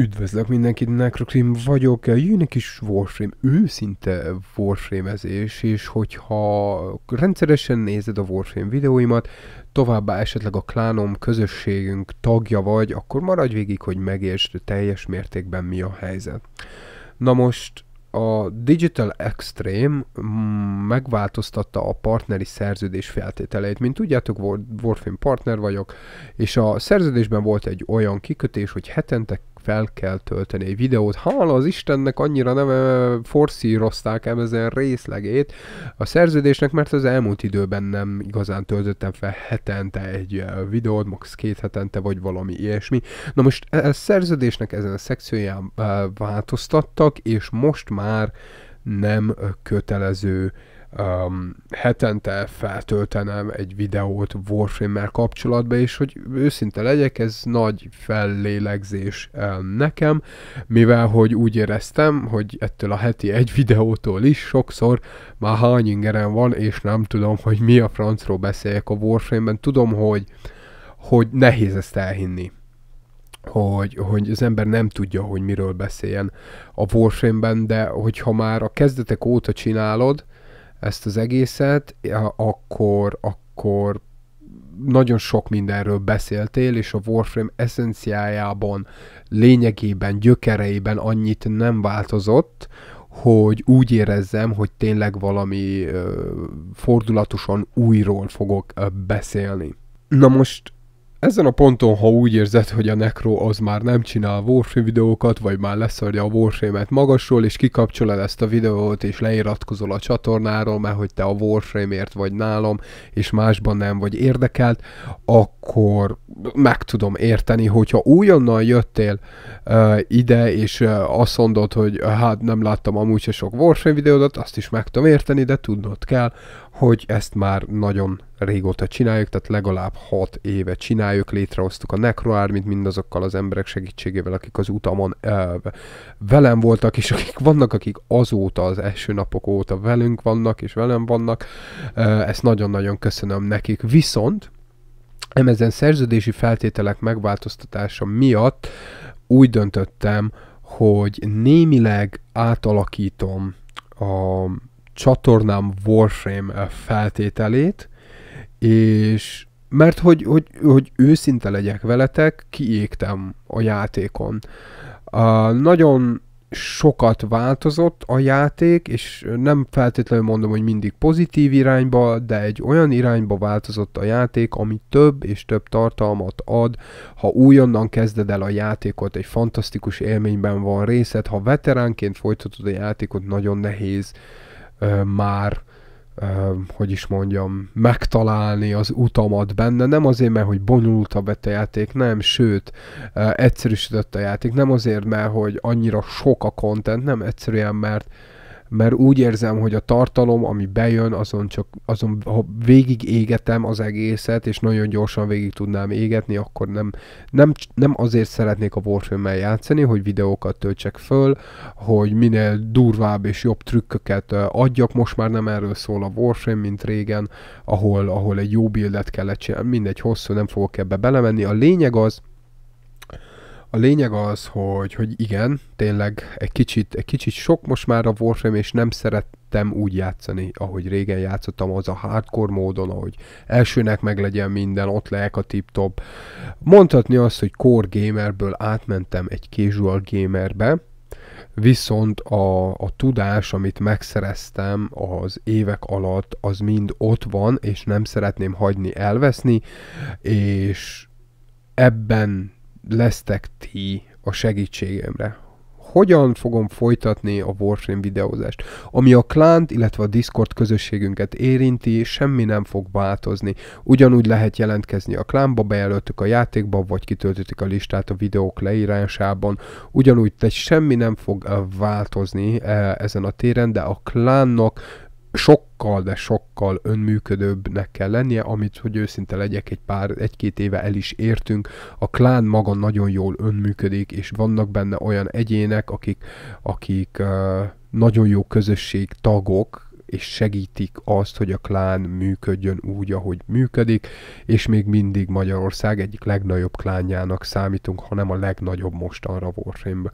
Üdvözlök mindenkit, Necrocrim vagyok, egy kis Warframe, őszinte Warframe-ezés, és hogyha rendszeresen nézed a Warframe videóimat, továbbá esetleg a klánom, közösségünk tagja vagy, akkor maradj végig, hogy megértsd teljes mértékben mi a helyzet. Na most a Digital Extreme megváltoztatta a partneri szerződés feltételeit. Mint tudjátok, Warframe partner vagyok, és a szerződésben volt egy olyan kikötés, hogy hetente fel kell tölteni egy videót. Hála az Istennek annyira nem forszírozták ezen részlegét a szerződésnek, mert az elmúlt időben nem igazán töltöttem fel hetente egy videót, max két hetente, vagy valami ilyesmi. Na most a e, e szerződésnek ezen a szekcióján változtattak, és most már nem kötelező um, hetente feltöltenem egy videót Warframe-mel kapcsolatban, és hogy őszinte legyek, ez nagy fellélegzés um, nekem, mivel hogy úgy éreztem, hogy ettől a heti egy videótól is sokszor már hány ingerem van, és nem tudom, hogy mi a francról beszéljek a Warframe-ben. Tudom, hogy, hogy nehéz ezt elhinni hogy, hogy az ember nem tudja, hogy miről beszéljen a Warframe-ben, de hogyha már a kezdetek óta csinálod, ezt az egészet, akkor, akkor nagyon sok mindenről beszéltél, és a Warframe eszenciájában, lényegében, gyökereiben annyit nem változott, hogy úgy érezzem, hogy tényleg valami fordulatosan újról fogok beszélni. Na most ezen a ponton, ha úgy érzed, hogy a Necro az már nem csinál Warframe videókat, vagy már leszarja a Warframe-et magasról, és kikapcsolod ezt a videót, és leiratkozol a csatornáról, mert hogy te a Warframe-ért vagy nálam, és másban nem vagy érdekelt, akkor meg tudom érteni, hogyha újonnan jöttél uh, ide, és uh, azt mondod, hogy hát nem láttam amúgy se sok Warframe videódat, azt is meg tudom érteni, de tudnod kell, hogy ezt már nagyon régóta csináljuk, tehát legalább 6 éve csináljuk, létrehoztuk a necroármit mindazokkal az emberek segítségével, akik az utamon uh, velem voltak, és akik vannak, akik azóta az első napok óta velünk vannak, és velem vannak. Uh, ezt nagyon-nagyon köszönöm nekik. Viszont emezen szerződési feltételek megváltoztatása miatt úgy döntöttem, hogy némileg átalakítom a csatornám Warframe eh, feltételét, és mert hogy, hogy, hogy őszinte legyek veletek, kiégtem a játékon. Uh, nagyon sokat változott a játék, és nem feltétlenül mondom, hogy mindig pozitív irányba, de egy olyan irányba változott a játék, ami több és több tartalmat ad. Ha újonnan kezded el a játékot, egy fantasztikus élményben van részed, ha veteránként folytatod a játékot, nagyon nehéz uh, ö, már ö, hogy is mondjam, megtalálni az utamat benne, nem azért, mert hogy bonyolultabb a játék, nem, sőt, ö, egyszerűsített a játék, nem azért, mert hogy annyira sok a content, nem, egyszerűen mert mert úgy érzem, hogy a tartalom, ami bejön, azon csak, azon, ha végig égetem az egészet, és nagyon gyorsan végig tudnám égetni, akkor nem, nem, nem azért szeretnék a warframe játszani, hogy videókat töltsek föl, hogy minél durvább és jobb trükköket adjak, most már nem erről szól a Warframe, mint régen, ahol, ahol egy jó bildet kellett csinálni, mindegy hosszú, nem fogok ebbe belemenni. A lényeg az, a lényeg az, hogy, hogy igen, tényleg egy kicsit, egy kicsit sok most már a Warframe, és nem szerettem úgy játszani, ahogy régen játszottam, az a hardcore módon, ahogy elsőnek meglegyen minden, ott lehek a tip-top. Mondhatni azt, hogy core gamerből átmentem egy casual gamerbe, viszont a, a tudás, amit megszereztem az évek alatt, az mind ott van, és nem szeretném hagyni elveszni, és ebben lesztek ti a segítségemre? Hogyan fogom folytatni a Warframe videózást? Ami a klánt, illetve a Discord közösségünket érinti, semmi nem fog változni. Ugyanúgy lehet jelentkezni a klánba, bejelöltük a játékba, vagy kitöltöttük a listát a videók leírásában. Ugyanúgy, tehát semmi nem fog eh, változni eh, ezen a téren, de a klánnak sokkal, de sokkal önműködőbbnek kell lennie, amit, hogy őszinte legyek, egy pár, egy-két éve el is értünk. A klán maga nagyon jól önműködik, és vannak benne olyan egyének, akik, akik nagyon jó közösség tagok, és segítik azt, hogy a klán működjön úgy, ahogy működik, és még mindig Magyarország egyik legnagyobb klánjának számítunk, hanem a legnagyobb mostanra Warframe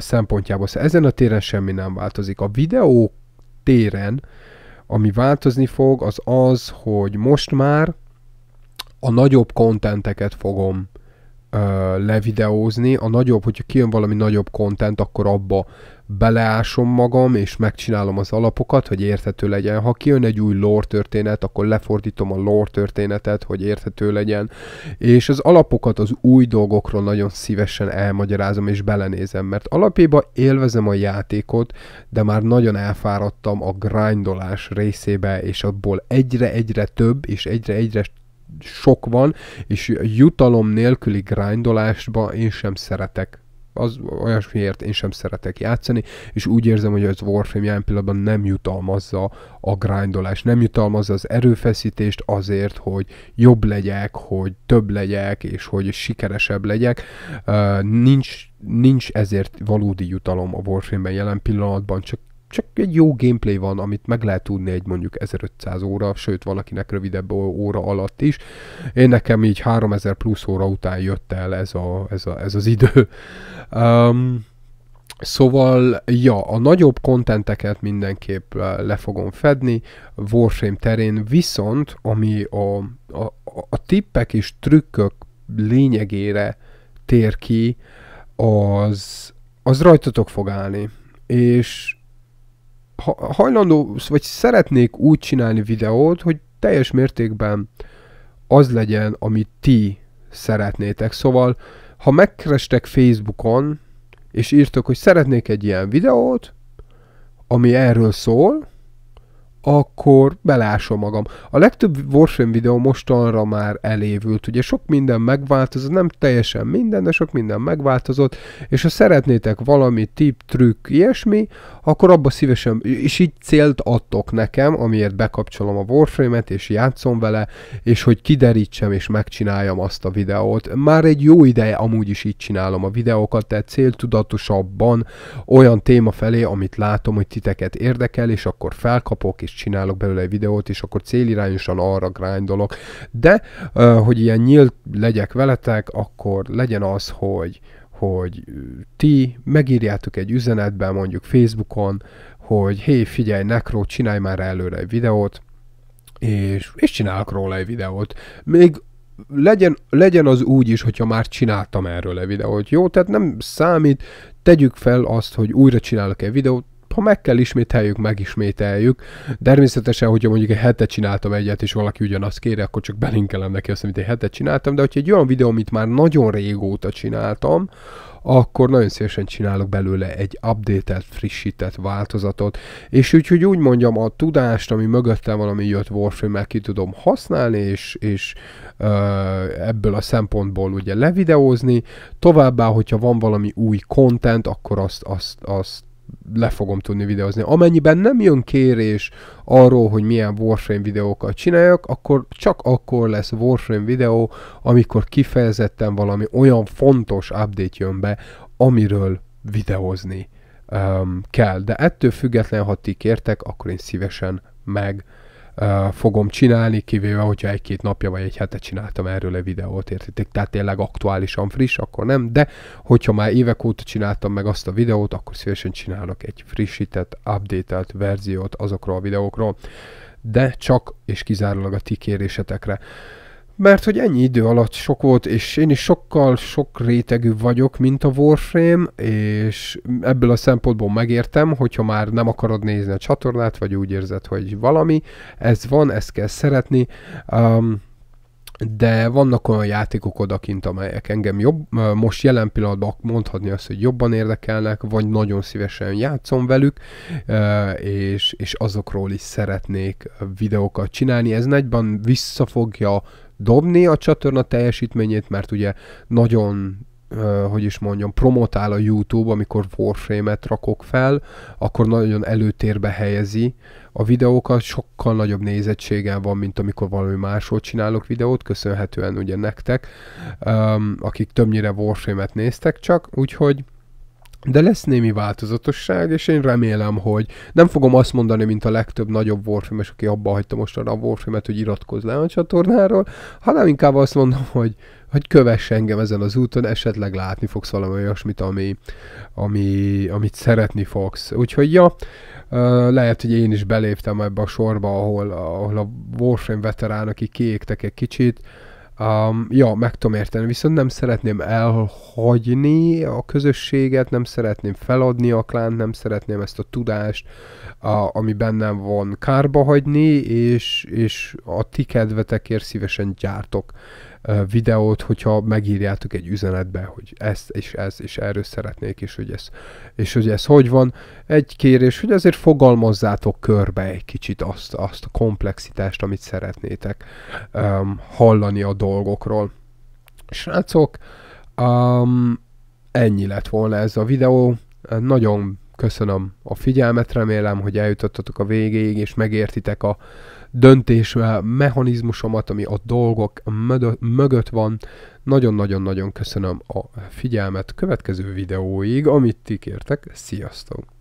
szempontjából. Szóval ezen a téren semmi nem változik. A videók téren, ami változni fog, az az, hogy most már a nagyobb kontenteket fogom levideózni, a nagyobb, hogyha kijön valami nagyobb kontent, akkor abba beleásom magam, és megcsinálom az alapokat, hogy érthető legyen. Ha kijön egy új lore történet, akkor lefordítom a lore történetet, hogy érthető legyen. És az alapokat az új dolgokról nagyon szívesen elmagyarázom és belenézem, mert alapjában élvezem a játékot, de már nagyon elfáradtam a grindolás részébe, és abból egyre-egyre több, és egyre-egyre sok van, és jutalom nélküli grindolásba én sem szeretek az olyasmiért én sem szeretek játszani, és úgy érzem, hogy az Warframe jelen pillanatban nem jutalmazza a grindolást, nem jutalmazza az erőfeszítést azért, hogy jobb legyek, hogy több legyek, és hogy sikeresebb legyek. Uh, nincs, nincs ezért valódi jutalom a Warframe-ben jelen pillanatban, csak csak egy jó gameplay van, amit meg lehet tudni egy mondjuk 1500 óra, sőt van akinek rövidebb óra alatt is. Én nekem így 3000 plusz óra után jött el ez, a, ez, a, ez az idő. Um, Szóval, ja, a nagyobb kontenteket mindenképp le fogom fedni Warframe terén, viszont ami a, a, a tippek és trükkök lényegére tér ki, az, az rajtatok fog állni. És ha, hajlandó, vagy szeretnék úgy csinálni videót, hogy teljes mértékben az legyen, amit ti szeretnétek. Szóval, ha megkerestek Facebookon, és írtok, hogy szeretnék egy ilyen videót, ami erről szól, akkor belásom magam. A legtöbb Warframe videó mostanra már elévült, ugye sok minden megváltozott, nem teljesen minden, de sok minden megváltozott, és ha szeretnétek valami tip, trükk, ilyesmi, akkor abba szívesen, és így célt adtok nekem, amiért bekapcsolom a Warframe-et, és játszom vele, és hogy kiderítsem és megcsináljam azt a videót. Már egy jó ideje amúgy is így csinálom a videókat, tehát céltudatosabban olyan téma felé, amit látom, hogy titeket érdekel, és akkor felkapok, és is csinálok belőle egy videót, és akkor célirányosan arra grindolok. De, hogy ilyen nyílt legyek veletek, akkor legyen az, hogy hogy ti megírjátok egy üzenetben, mondjuk Facebookon, hogy hé, figyelj, nekró, csinálj már előre egy videót, és, és csinálok róla egy videót. Még legyen, legyen az úgy is, hogyha már csináltam erről egy videót, jó? Tehát nem számít, tegyük fel azt, hogy újra csinálok egy videót, ha meg kell ismételjük, megismételjük. De természetesen, hogyha mondjuk egy hetet csináltam egyet, és valaki ugyanazt kéri, akkor csak belinkelem neki azt, amit egy hetet csináltam, de hogyha egy olyan videó, amit már nagyon régóta csináltam, akkor nagyon szívesen csinálok belőle egy update frissített változatot, és úgy, hogy úgy mondjam, a tudást, ami mögöttem van, ami jött warframe ki tudom használni, és, és ö, ebből a szempontból ugye levideózni, továbbá, hogyha van valami új content, akkor azt, azt, azt le fogom tudni videózni. Amennyiben nem jön kérés arról, hogy milyen Warframe videókat csináljak, akkor csak akkor lesz Warframe videó, amikor kifejezetten valami olyan fontos update jön be, amiről videózni um, kell. De ettől független, ha ti kértek, akkor én szívesen meg fogom csinálni, kivéve, hogyha egy-két napja vagy egy hete csináltam erről a videót, értitek? Tehát tényleg aktuálisan friss, akkor nem, de hogyha már évek óta csináltam meg azt a videót, akkor szívesen csinálok egy frissített, update verziót azokról a videókról, de csak és kizárólag a ti kérésetekre mert hogy ennyi idő alatt sok volt, és én is sokkal sok rétegű vagyok, mint a Warframe, és ebből a szempontból megértem, hogyha már nem akarod nézni a csatornát, vagy úgy érzed, hogy valami, ez van, ezt kell szeretni. Um, de vannak olyan játékok odakint, amelyek engem jobb, uh, most jelen pillanatban mondhatni azt, hogy jobban érdekelnek, vagy nagyon szívesen játszom velük, uh, és, és azokról is szeretnék videókat csinálni. Ez nagyban visszafogja dobni a csatorna teljesítményét, mert ugye nagyon hogy is mondjam, promotál a YouTube, amikor Warframe-et rakok fel, akkor nagyon előtérbe helyezi a videókat, sokkal nagyobb nézettsége van, mint amikor valami másról csinálok videót, köszönhetően ugye nektek, akik többnyire Warframe-et néztek csak, úgyhogy de lesz némi változatosság, és én remélem, hogy nem fogom azt mondani, mint a legtöbb nagyobb warfilmes, aki abba hagyta mostanra a warfilmet, hogy iratkozz le a csatornáról, hanem inkább azt mondom, hogy, hogy kövess engem ezen az úton, esetleg látni fogsz valami olyasmit, ami, ami, amit szeretni fogsz. Úgyhogy ja, lehet, hogy én is beléptem ebbe a sorba, ahol, ahol a Warframe veteránok kiégtek egy kicsit, Um, ja, meg tudom érteni, viszont nem szeretném elhagyni a közösséget, nem szeretném feladni a klánt, nem szeretném ezt a tudást, a, ami bennem van, kárba hagyni, és, és a ti kedvetekért szívesen gyártok videót, hogyha megírjátok egy üzenetbe, hogy ezt és ez, és erről szeretnék, és hogy ez, és hogy ez hogy van. Egy kérés, hogy azért fogalmazzátok körbe egy kicsit azt, azt a komplexitást, amit szeretnétek um, hallani a dolgokról. Srácok, um, ennyi lett volna ez a videó. Nagyon Köszönöm a figyelmet, remélem, hogy eljutottatok a végéig, és megértitek a döntés mechanizmusomat, ami a dolgok mögött van. Nagyon-nagyon-nagyon köszönöm a figyelmet következő videóig, amit ti kértek. Sziasztok!